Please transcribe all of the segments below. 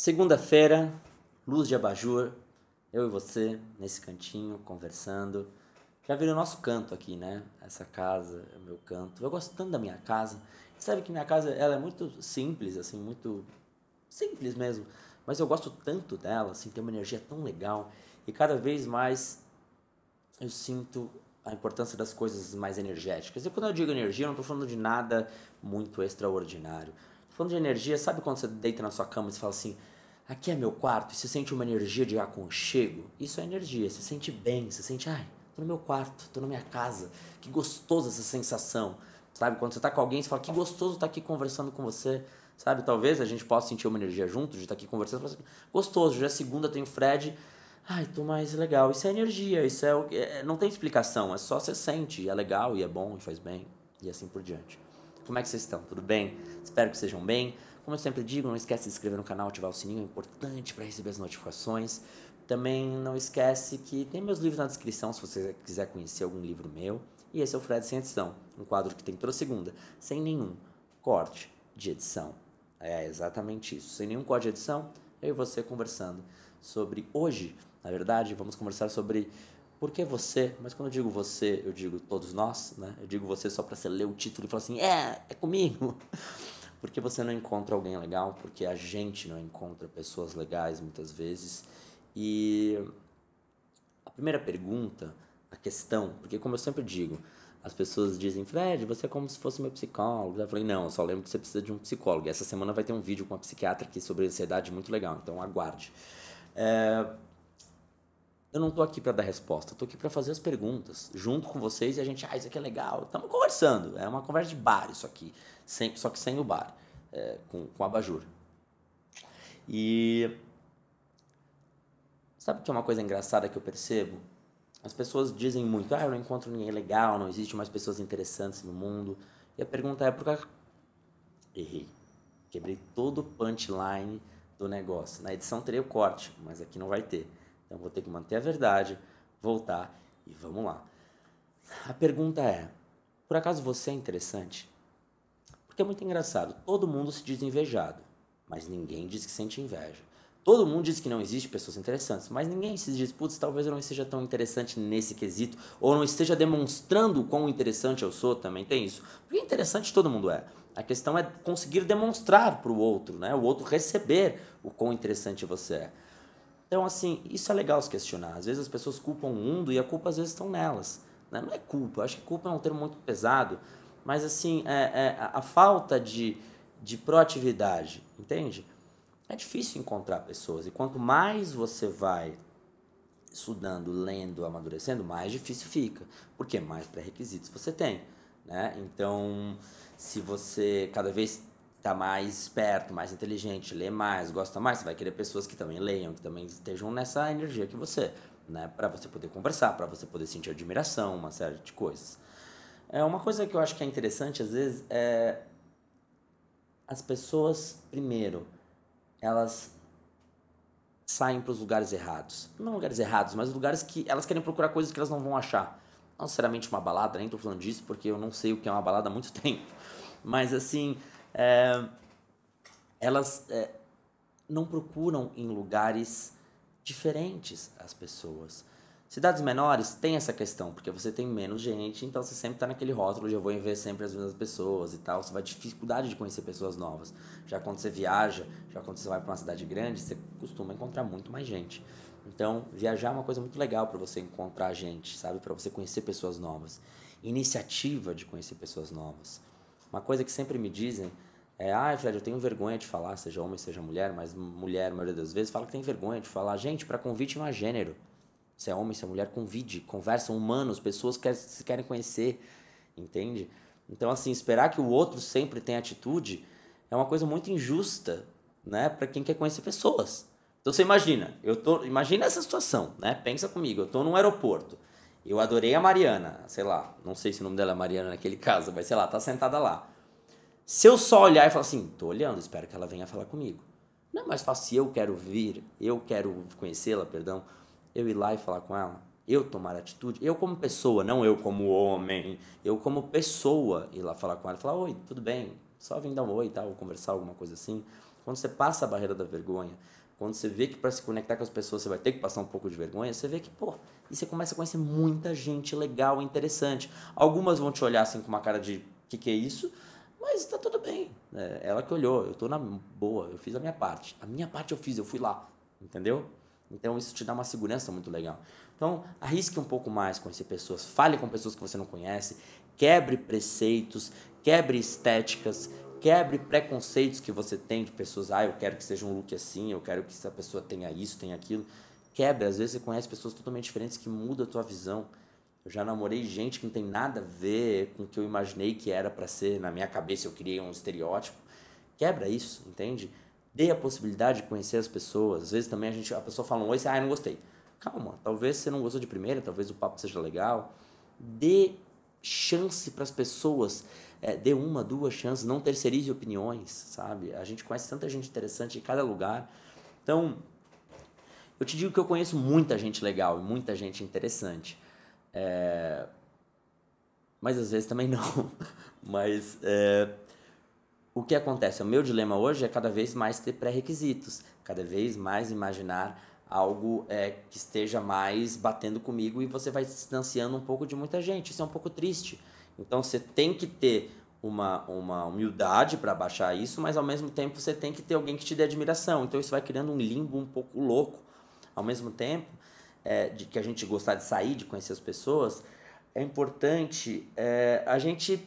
Segunda-feira, luz de abajur, eu e você nesse cantinho conversando. Já virou nosso canto aqui, né? Essa casa é o meu canto. Eu gosto tanto da minha casa. Você sabe que minha casa ela é muito simples, assim, muito simples mesmo. Mas eu gosto tanto dela, assim, tem uma energia tão legal. E cada vez mais eu sinto a importância das coisas mais energéticas. E quando eu digo energia, eu não estou falando de nada muito extraordinário. Falando de energia, sabe quando você deita na sua cama e fala assim: aqui é meu quarto, e você sente uma energia de aconchego? Isso é energia, você sente bem, você sente, ai, tô no meu quarto, tô na minha casa, que gostosa essa sensação. Sabe, quando você tá com alguém, você fala, que gostoso estar tá aqui conversando com você. Sabe, talvez a gente possa sentir uma energia junto, de estar tá aqui conversando, assim, gostoso, já é segunda tem o Fred, ai, tô mais legal. Isso é energia, isso é, o é não tem explicação, é só você sente, é legal e é bom e faz bem e assim por diante. Como é que vocês estão? Tudo bem? Espero que sejam bem. Como eu sempre digo, não esquece de se inscrever no canal, ativar o sininho, é importante para receber as notificações. Também não esquece que tem meus livros na descrição, se você quiser conhecer algum livro meu. E esse é o Fred Sem Edição, um quadro que tem toda segunda, sem nenhum corte de edição. É exatamente isso, sem nenhum corte de edição, eu e você conversando sobre hoje. Na verdade, vamos conversar sobre porque você, mas quando eu digo você, eu digo todos nós, né? Eu digo você só para você ler o título e falar assim, é, é comigo. Porque você não encontra alguém legal, porque a gente não encontra pessoas legais muitas vezes. E a primeira pergunta, a questão, porque como eu sempre digo, as pessoas dizem, Fred, você é como se fosse meu psicólogo. Eu falei, não, eu só lembro que você precisa de um psicólogo. E essa semana vai ter um vídeo com uma psiquiatra aqui sobre ansiedade muito legal, então aguarde. É eu não tô aqui para dar resposta, tô aqui para fazer as perguntas junto com vocês e a gente, ah, isso aqui é legal. Estamos conversando, é uma conversa de bar isso aqui, sem, só que sem o bar, é, com, com abajur. E sabe que é uma coisa engraçada que eu percebo? As pessoas dizem muito, ah, eu não encontro ninguém legal, não existe mais pessoas interessantes no mundo. E a pergunta é por que errei? Quebrei todo o punchline do negócio. Na edição teria o corte, mas aqui não vai ter. Então vou ter que manter a verdade, voltar e vamos lá. A pergunta é: por acaso você é interessante? Porque é muito engraçado, todo mundo se diz invejado, mas ninguém diz que sente inveja. Todo mundo diz que não existe pessoas interessantes, mas ninguém se diz, putz, talvez eu não esteja tão interessante nesse quesito, ou não esteja demonstrando quão interessante eu sou, também tem isso. Porque interessante todo mundo é. A questão é conseguir demonstrar para o outro, né? o outro receber o quão interessante você é. Então, assim, isso é legal se questionar. Às vezes as pessoas culpam o mundo e a culpa às vezes estão nelas. Né? Não é culpa, acho que culpa é um termo muito pesado, mas assim, é, é a falta de, de proatividade, entende? É difícil encontrar pessoas e quanto mais você vai estudando, lendo, amadurecendo, mais difícil fica, porque mais pré-requisitos você tem. Né? Então, se você cada vez tá mais esperto, mais inteligente, lê mais, gosta mais, você vai querer pessoas que também leiam, que também estejam nessa energia que você, né? Para você poder conversar, para você poder sentir admiração, uma série de coisas. É uma coisa que eu acho que é interessante às vezes é as pessoas primeiro elas saem para os lugares errados. Não lugares errados, mas lugares que elas querem procurar coisas que elas não vão achar. Não necessariamente uma balada, nem tô falando disso porque eu não sei o que é uma balada há muito tempo. Mas assim, é, elas é, não procuram em lugares diferentes as pessoas. Cidades menores tem essa questão, porque você tem menos gente, então você sempre está naquele rótulo de eu vou ver sempre as mesmas pessoas e tal. Você vai dificuldade de conhecer pessoas novas. Já quando você viaja, já quando você vai para uma cidade grande, você costuma encontrar muito mais gente. Então, viajar é uma coisa muito legal para você encontrar gente, sabe? Para você conhecer pessoas novas. Iniciativa de conhecer pessoas novas. Uma coisa que sempre me dizem é, ah, Fred, eu tenho vergonha de falar, seja homem, seja mulher, mas mulher, a maioria das vezes, fala que tem vergonha de falar. Gente, para convite não há é gênero. Se é homem, se é mulher, convide, conversa, humanos, pessoas que se querem conhecer, entende? Então, assim, esperar que o outro sempre tenha atitude é uma coisa muito injusta, né, para quem quer conhecer pessoas. Então, você imagina, eu tô, imagina essa situação, né? Pensa comigo, eu tô num aeroporto. Eu adorei a Mariana, sei lá, não sei se o nome dela é Mariana naquele caso, mas sei lá, tá sentada lá. Se eu só olhar e falar assim, tô olhando, espero que ela venha falar comigo. Não é mais fácil se eu quero vir, eu quero conhecê-la, perdão, eu ir lá e falar com ela, eu tomar atitude, eu como pessoa, não eu como homem, eu como pessoa ir lá falar com ela, falar, oi, tudo bem, só vim dar um oi e tal, conversar alguma coisa assim. Quando você passa a barreira da vergonha, quando você vê que para se conectar com as pessoas você vai ter que passar um pouco de vergonha, você vê que, pô, e você começa a conhecer muita gente legal, interessante. Algumas vão te olhar assim com uma cara de, que que é isso? Mas está tudo bem. É, ela que olhou, eu estou na boa, eu fiz a minha parte. A minha parte eu fiz, eu fui lá, entendeu? Então isso te dá uma segurança muito legal. Então arrisque um pouco mais conhecer pessoas, fale com pessoas que você não conhece, quebre preceitos, quebre estéticas, quebre preconceitos que você tem de pessoas. Ah, eu quero que seja um look assim, eu quero que essa pessoa tenha isso, tenha aquilo. Quebre, às vezes você conhece pessoas totalmente diferentes que muda a tua visão. Eu já namorei gente que não tem nada a ver com o que eu imaginei que era para ser. Na minha cabeça eu criei um estereótipo. Quebra isso, entende? Dê a possibilidade de conhecer as pessoas. Às vezes também a, gente, a pessoa fala um oi e ah, eu não gostei. Calma, talvez você não gostou de primeira, talvez o papo seja legal. Dê chance para as pessoas. É, dê uma, duas chances, não terceirize opiniões, sabe? A gente conhece tanta gente interessante em cada lugar. Então, eu te digo que eu conheço muita gente legal e muita gente interessante. É... Mas às vezes também não. Mas é... o que acontece? O meu dilema hoje é cada vez mais ter pré-requisitos, cada vez mais imaginar algo é, que esteja mais batendo comigo e você vai se distanciando um pouco de muita gente. Isso é um pouco triste. Então você tem que ter uma, uma humildade para baixar isso, mas ao mesmo tempo você tem que ter alguém que te dê admiração. Então isso vai criando um limbo um pouco louco. Ao mesmo tempo, é, de que a gente gostar de sair, de conhecer as pessoas, é importante é, a gente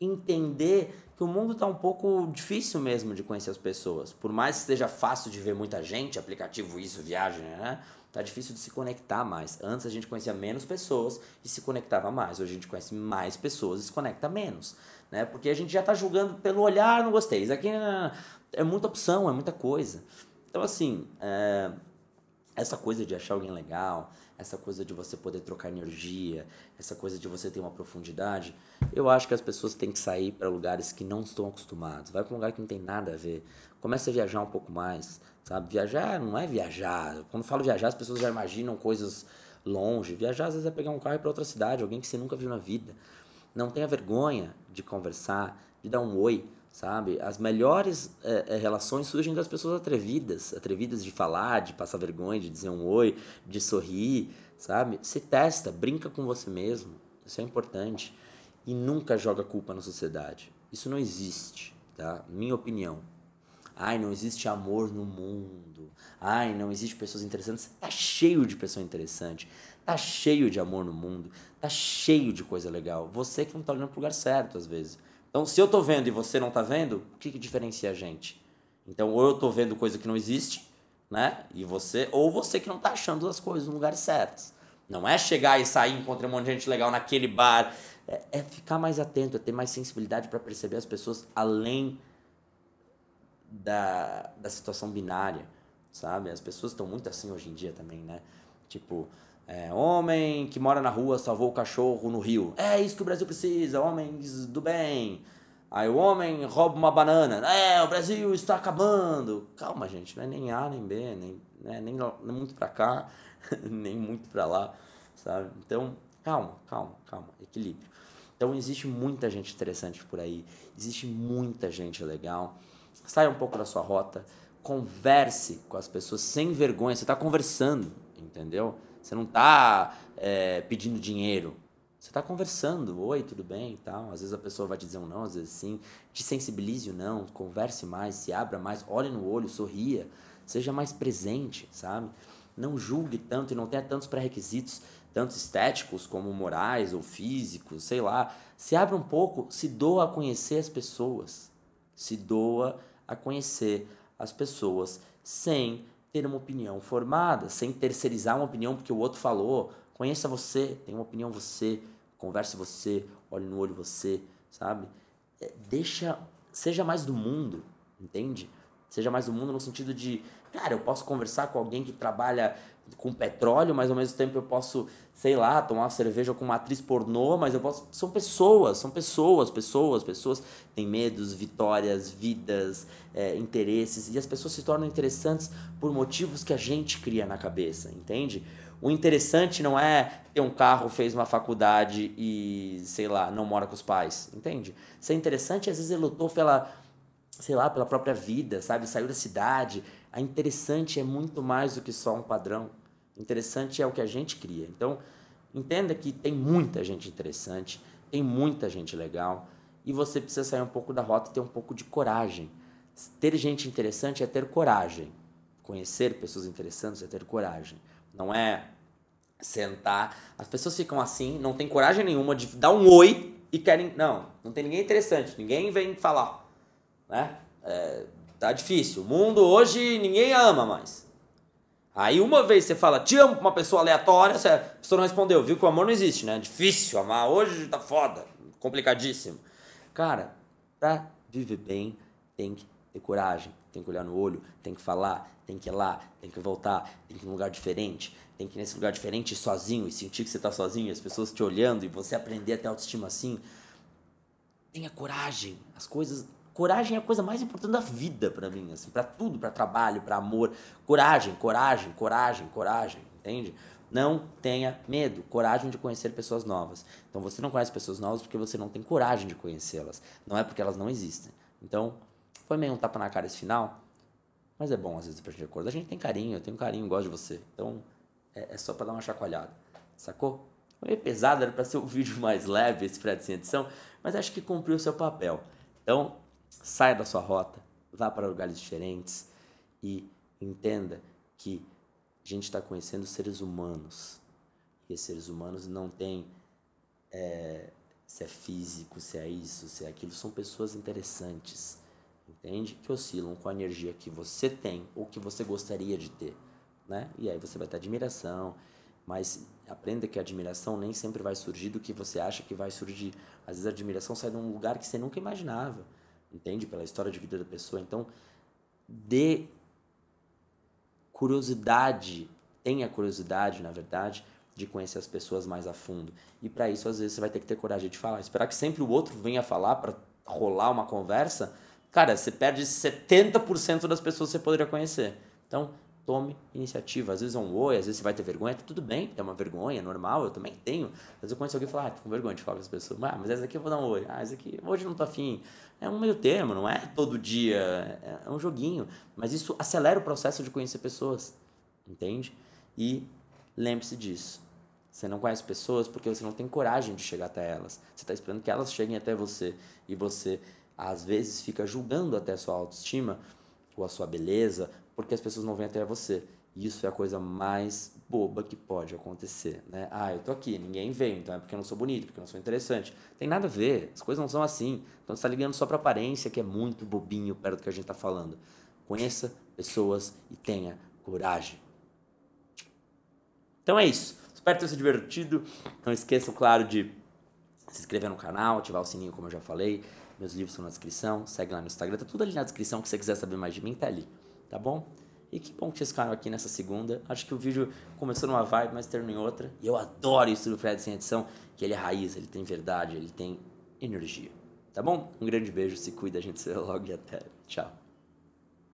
entender que o mundo está um pouco difícil mesmo de conhecer as pessoas. Por mais que seja fácil de ver muita gente, aplicativo isso, viagem, né, né? Tá difícil de se conectar mais. Antes a gente conhecia menos pessoas e se conectava mais. Hoje a gente conhece mais pessoas e se conecta menos, né? Porque a gente já tá julgando pelo olhar, não gostei. Isso aqui é, é muita opção, é muita coisa. Então assim, é, essa coisa de achar alguém legal, essa coisa de você poder trocar energia, essa coisa de você ter uma profundidade, eu acho que as pessoas têm que sair para lugares que não estão acostumados. Vai para um lugar que não tem nada a ver. Começa a viajar um pouco mais, sabe? Viajar não é viajar. Quando falo viajar, as pessoas já imaginam coisas longe. Viajar às vezes é pegar um carro e ir para outra cidade, alguém que você nunca viu na vida. Não tenha vergonha de conversar, de dar um oi, sabe? As melhores é, relações surgem das pessoas atrevidas, atrevidas de falar, de passar vergonha, de dizer um oi, de sorrir, sabe? Se testa, brinca com você mesmo, isso é importante. E nunca joga culpa na sociedade. Isso não existe, tá? Minha opinião. Ai, não existe amor no mundo. Ai, não existe pessoas interessantes. Tá cheio de pessoa interessante. Tá cheio de amor no mundo. Tá cheio de coisa legal. Você que não tá olhando pro lugar certo, às vezes. Então, se eu tô vendo e você não tá vendo, o que, que diferencia a gente? Então, ou eu tô vendo coisa que não existe, né? E você, ou você que não tá achando as coisas nos lugares certos. Não é chegar e sair e encontrar um monte de gente legal naquele bar. É, é ficar mais atento, é ter mais sensibilidade para perceber as pessoas além da, da situação binária, sabe? As pessoas estão muito assim hoje em dia também, né? Tipo, é, homem que mora na rua salvou o cachorro no rio. É isso que o Brasil precisa, homens do bem. Aí o homem rouba uma banana. É, o Brasil está acabando. Calma, gente, não é nem A, nem B, nem, né, nem, nem muito para cá, nem muito para lá, sabe? Então, calma, calma, calma, equilíbrio. Então, existe muita gente interessante por aí, existe muita gente legal. Saia um pouco da sua rota, converse com as pessoas sem vergonha, você está conversando, entendeu? Você não está é, pedindo dinheiro. Você está conversando, oi, tudo bem e tal. Às vezes a pessoa vai te dizer um não, às vezes sim. Te sensibilize o não, converse mais, se abra mais, olhe no olho, sorria, seja mais presente, sabe? Não julgue tanto e não tenha tantos pré-requisitos, tanto estéticos como morais ou físicos, sei lá. Se abra um pouco, se doa a conhecer as pessoas. Se doa a conhecer as pessoas sem ter uma opinião formada, sem terceirizar uma opinião porque o outro falou. Conheça você, tenha uma opinião você, converse você, olhe no olho você, sabe? É, deixa, seja mais do mundo, entende? Seja mais do mundo no sentido de, cara, eu posso conversar com alguém que trabalha com petróleo, mas ao mesmo tempo eu posso, sei lá, tomar uma cerveja com uma atriz pornô, mas eu posso. São pessoas, são pessoas, pessoas, pessoas têm medos, vitórias, vidas, é, interesses, e as pessoas se tornam interessantes por motivos que a gente cria na cabeça, entende? O interessante não é ter um carro, fez uma faculdade e, sei lá, não mora com os pais, entende? Ser interessante, às vezes, ele lutou pela, sei lá, pela própria vida, sabe? Saiu da cidade, a interessante é muito mais do que só um padrão. Interessante é o que a gente cria. Então, entenda que tem muita gente interessante, tem muita gente legal e você precisa sair um pouco da rota e ter um pouco de coragem. Ter gente interessante é ter coragem. Conhecer pessoas interessantes é ter coragem. Não é sentar. As pessoas ficam assim, não tem coragem nenhuma de dar um oi e querem. Não, não tem ninguém interessante, ninguém vem falar. Né? É, Tá difícil. O mundo hoje ninguém ama mais. Aí uma vez você fala, te amo pra uma pessoa aleatória, a pessoa não respondeu, viu que o amor não existe, né? Difícil amar, hoje tá foda, complicadíssimo. Cara, pra viver bem tem que ter coragem, tem que olhar no olho, tem que falar, tem que ir lá, tem que voltar, tem que ir num lugar diferente, tem que ir nesse lugar diferente sozinho e sentir que você tá sozinho, as pessoas te olhando e você aprender até autoestima assim. Tenha coragem, as coisas Coragem é a coisa mais importante da vida para mim, assim, para tudo, para trabalho, para amor. Coragem, coragem, coragem, coragem, entende? Não tenha medo, coragem de conhecer pessoas novas. Então você não conhece pessoas novas porque você não tem coragem de conhecê-las. Não é porque elas não existem. Então, foi meio um tapa na cara esse final, mas é bom às vezes pra gente acordar. A gente tem carinho, eu tenho carinho, gosto de você. Então, é, é só para dar uma chacoalhada, sacou? Foi meio pesado, era pra ser um vídeo mais leve esse Fred sem edição, mas acho que cumpriu o seu papel. Então, saia da sua rota, vá para lugares diferentes e entenda que a gente está conhecendo seres humanos. E esses seres humanos não têm é, se é físico, se é isso, se é aquilo. São pessoas interessantes, entende? Que oscilam com a energia que você tem ou que você gostaria de ter, né? E aí você vai ter admiração, mas aprenda que a admiração nem sempre vai surgir do que você acha que vai surgir. Às vezes a admiração sai de um lugar que você nunca imaginava entende? Pela história de vida da pessoa. Então, dê curiosidade, tenha curiosidade, na verdade, de conhecer as pessoas mais a fundo. E para isso, às vezes, você vai ter que ter coragem de falar. Esperar que sempre o outro venha falar para rolar uma conversa, cara, você perde 70% das pessoas que você poderia conhecer. Então, tome iniciativa. Às vezes é um oi, às vezes você vai ter vergonha, tá tudo bem, é uma vergonha, é normal, eu também tenho. Às vezes eu conheço alguém e falo, ah, tô com vergonha de falar com as pessoas, ah, mas essa aqui eu vou dar um oi, ah, essa aqui hoje não tô afim. É um meio termo, não é todo dia, é, é um joguinho, mas isso acelera o processo de conhecer pessoas, entende? E lembre-se disso. Você não conhece pessoas porque você não tem coragem de chegar até elas. Você está esperando que elas cheguem até você. E você, às vezes, fica julgando até a sua autoestima, ou a sua beleza, porque as pessoas não vêm até você. Isso é a coisa mais boba que pode acontecer, né? Ah, eu tô aqui, ninguém vem, então é porque eu não sou bonito, porque eu não sou interessante. Tem nada a ver, as coisas não são assim. Então você tá ligando só pra aparência, que é muito bobinho perto do que a gente tá falando. Conheça pessoas e tenha coragem. Então é isso. Espero ter se divertido. Não esqueçam, claro, de se inscrever no canal, ativar o sininho, como eu já falei. Meus livros estão na descrição. Segue lá no Instagram, tá tudo ali na descrição. Se você quiser saber mais de mim, tá ali tá bom? E que bom que vocês ficaram aqui nessa segunda. Acho que o vídeo começou numa vibe, mas terminou em outra. E eu adoro isso do Fred sem edição, que ele é raiz, ele tem verdade, ele tem energia. Tá bom? Um grande beijo, se cuida, a gente se vê logo e até. Tchau.